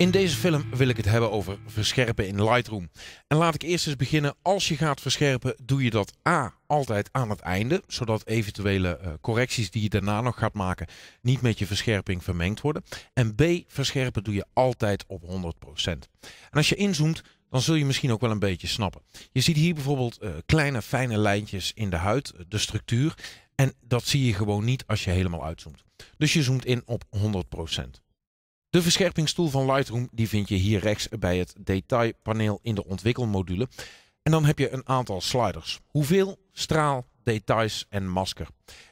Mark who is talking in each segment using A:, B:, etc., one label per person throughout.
A: In deze film wil ik het hebben over verscherpen in Lightroom. En laat ik eerst eens beginnen. Als je gaat verscherpen, doe je dat A altijd aan het einde, zodat eventuele eh, correcties die je daarna nog gaat maken niet met je verscherping vermengd worden. En B verscherpen doe je altijd op 100%. En als je inzoomt, dan zul je misschien ook wel een beetje snappen. Je ziet hier bijvoorbeeld eh, kleine fijne lijntjes in de huid, eh, de structuur. En dat zie je gewoon niet als je helemaal uitzoomt. Dus je zoomt in op 100%. De verscherpingstoel van Lightroom die vind je hier rechts bij het detailpaneel in de ontwikkelmodule. En dan heb je een aantal sliders. Hoeveel, straal, details en masker.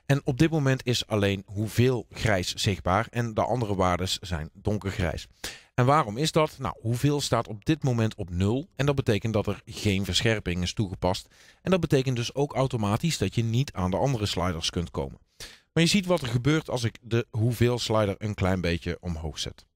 A: En op dit moment is alleen hoeveel grijs zichtbaar en de andere waarden zijn donkergrijs. En waarom is dat? Nou, hoeveel staat op dit moment op 0 en dat betekent dat er geen verscherping is toegepast. En dat betekent dus ook automatisch dat je niet aan de andere sliders kunt komen je ziet wat er gebeurt als ik de hoeveel slider een klein beetje omhoog zet.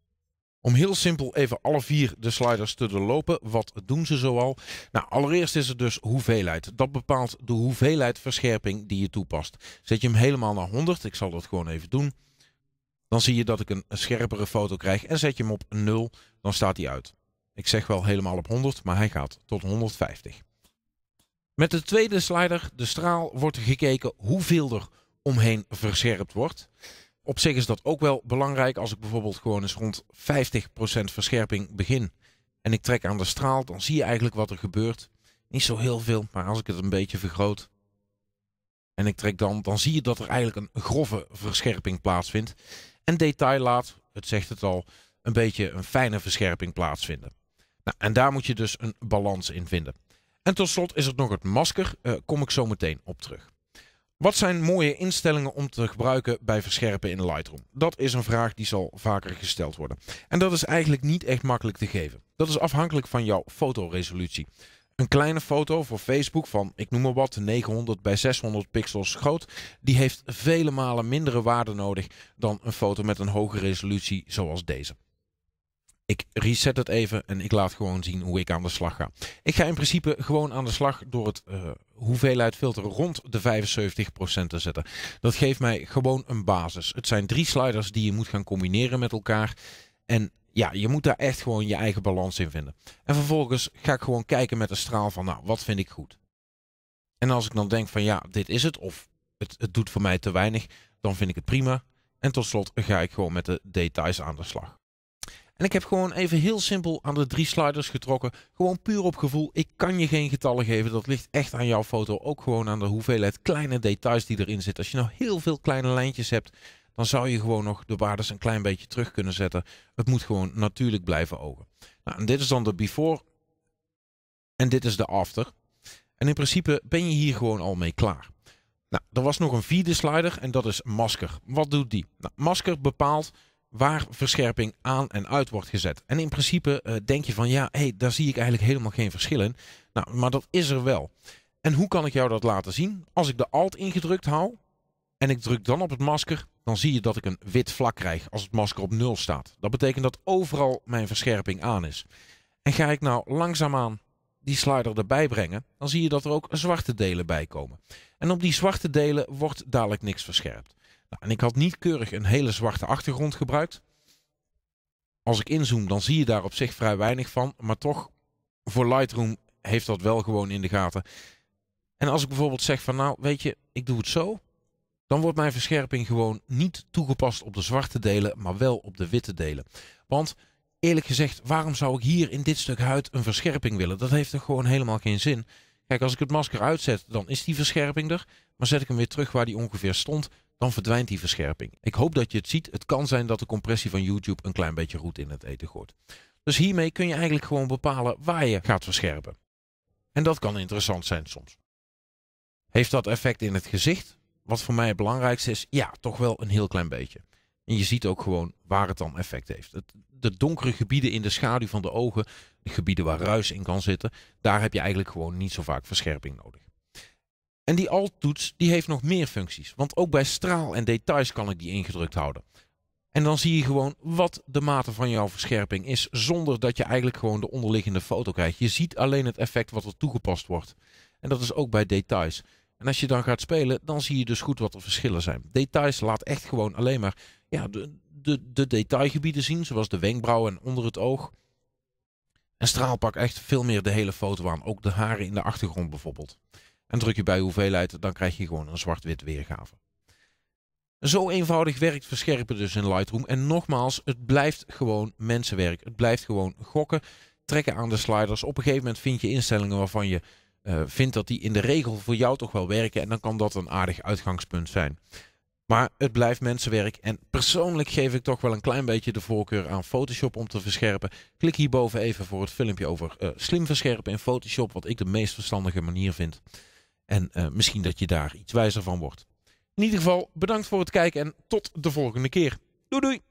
A: Om heel simpel even alle vier de sliders te doorlopen, wat doen ze zoal? Nou, allereerst is er dus hoeveelheid. Dat bepaalt de hoeveelheid verscherping die je toepast. Zet je hem helemaal naar 100, ik zal dat gewoon even doen, dan zie je dat ik een scherpere foto krijg. En zet je hem op 0, dan staat hij uit. Ik zeg wel helemaal op 100, maar hij gaat tot 150. Met de tweede slider, de straal, wordt gekeken hoeveel er omheen verscherpt wordt. Op zich is dat ook wel belangrijk als ik bijvoorbeeld gewoon eens rond 50% verscherping begin. En ik trek aan de straal, dan zie je eigenlijk wat er gebeurt. Niet zo heel veel, maar als ik het een beetje vergroot. En ik trek dan, dan zie je dat er eigenlijk een grove verscherping plaatsvindt. En detail laat, het zegt het al, een beetje een fijne verscherping plaatsvinden. Nou, en daar moet je dus een balans in vinden. En tot slot is er nog het masker, eh, kom ik zo meteen op terug. Wat zijn mooie instellingen om te gebruiken bij verscherpen in Lightroom? Dat is een vraag die zal vaker gesteld worden. En dat is eigenlijk niet echt makkelijk te geven. Dat is afhankelijk van jouw fotoresolutie. Een kleine foto voor Facebook van, ik noem maar wat, 900 bij 600 pixels groot, die heeft vele malen mindere waarde nodig dan een foto met een hoge resolutie zoals deze. Ik reset het even en ik laat gewoon zien hoe ik aan de slag ga. Ik ga in principe gewoon aan de slag door het uh, hoeveelheid filter rond de 75% te zetten. Dat geeft mij gewoon een basis. Het zijn drie sliders die je moet gaan combineren met elkaar. En ja, je moet daar echt gewoon je eigen balans in vinden. En vervolgens ga ik gewoon kijken met een straal van, nou, wat vind ik goed? En als ik dan denk van, ja, dit is het, of het, het doet voor mij te weinig, dan vind ik het prima. En tot slot ga ik gewoon met de details aan de slag. En ik heb gewoon even heel simpel aan de drie sliders getrokken. Gewoon puur op gevoel. Ik kan je geen getallen geven. Dat ligt echt aan jouw foto. Ook gewoon aan de hoeveelheid kleine details die erin zitten. Als je nou heel veel kleine lijntjes hebt, dan zou je gewoon nog de waardes een klein beetje terug kunnen zetten. Het moet gewoon natuurlijk blijven ogen. Nou, en dit is dan de before. En dit is de after. En in principe ben je hier gewoon al mee klaar. Nou, er was nog een vierde slider en dat is masker. Wat doet die? Nou, masker bepaalt waar verscherping aan en uit wordt gezet. En in principe eh, denk je van ja, hey, daar zie ik eigenlijk helemaal geen verschil in. Nou, maar dat is er wel. En hoe kan ik jou dat laten zien? Als ik de Alt ingedrukt hou en ik druk dan op het masker, dan zie je dat ik een wit vlak krijg als het masker op 0 staat. Dat betekent dat overal mijn verscherping aan is. En ga ik nou langzaamaan die slider erbij brengen, dan zie je dat er ook zwarte delen bij komen. En op die zwarte delen wordt dadelijk niks verscherpt. Nou, en ik had niet keurig een hele zwarte achtergrond gebruikt. Als ik inzoom, dan zie je daar op zich vrij weinig van. Maar toch, voor Lightroom heeft dat wel gewoon in de gaten. En als ik bijvoorbeeld zeg van nou, weet je, ik doe het zo. Dan wordt mijn verscherping gewoon niet toegepast op de zwarte delen, maar wel op de witte delen. Want eerlijk gezegd, waarom zou ik hier in dit stuk huid een verscherping willen? Dat heeft toch gewoon helemaal geen zin. Kijk, als ik het masker uitzet, dan is die verscherping er. Maar zet ik hem weer terug waar die ongeveer stond, dan verdwijnt die verscherping. Ik hoop dat je het ziet. Het kan zijn dat de compressie van YouTube een klein beetje roet in het eten gooit. Dus hiermee kun je eigenlijk gewoon bepalen waar je gaat verscherpen. En dat kan interessant zijn soms. Heeft dat effect in het gezicht? Wat voor mij het belangrijkste is, ja, toch wel een heel klein beetje. En je ziet ook gewoon waar het dan effect heeft. de donkere gebieden in de schaduw van de ogen, de gebieden waar ruis in kan zitten, daar heb je eigenlijk gewoon niet zo vaak verscherping nodig. En die alt-toets die heeft nog meer functies. Want ook bij straal en details kan ik die ingedrukt houden. En dan zie je gewoon wat de mate van jouw verscherping is. Zonder dat je eigenlijk gewoon de onderliggende foto krijgt. Je ziet alleen het effect wat er toegepast wordt. En dat is ook bij details. En als je dan gaat spelen, dan zie je dus goed wat de verschillen zijn. Details laat echt gewoon alleen maar ja, de, de, de detailgebieden zien. Zoals de wenkbrauw en onder het oog. En straal pakt echt veel meer de hele foto aan. Ook de haren in de achtergrond bijvoorbeeld. En druk je bij hoeveelheid, dan krijg je gewoon een zwart-wit weergave. Zo eenvoudig werkt verscherpen dus in Lightroom. En nogmaals, het blijft gewoon mensenwerk. Het blijft gewoon gokken, trekken aan de sliders. Op een gegeven moment vind je instellingen waarvan je eh, vindt dat die in de regel voor jou toch wel werken. En dan kan dat een aardig uitgangspunt zijn. Maar het blijft mensenwerk. En persoonlijk geef ik toch wel een klein beetje de voorkeur aan Photoshop om te verscherpen. Klik hierboven even voor het filmpje over eh, slim verscherpen in Photoshop, wat ik de meest verstandige manier vind. En eh, misschien dat je daar iets wijzer van wordt. In ieder geval bedankt voor het kijken en tot de volgende keer. Doei doei!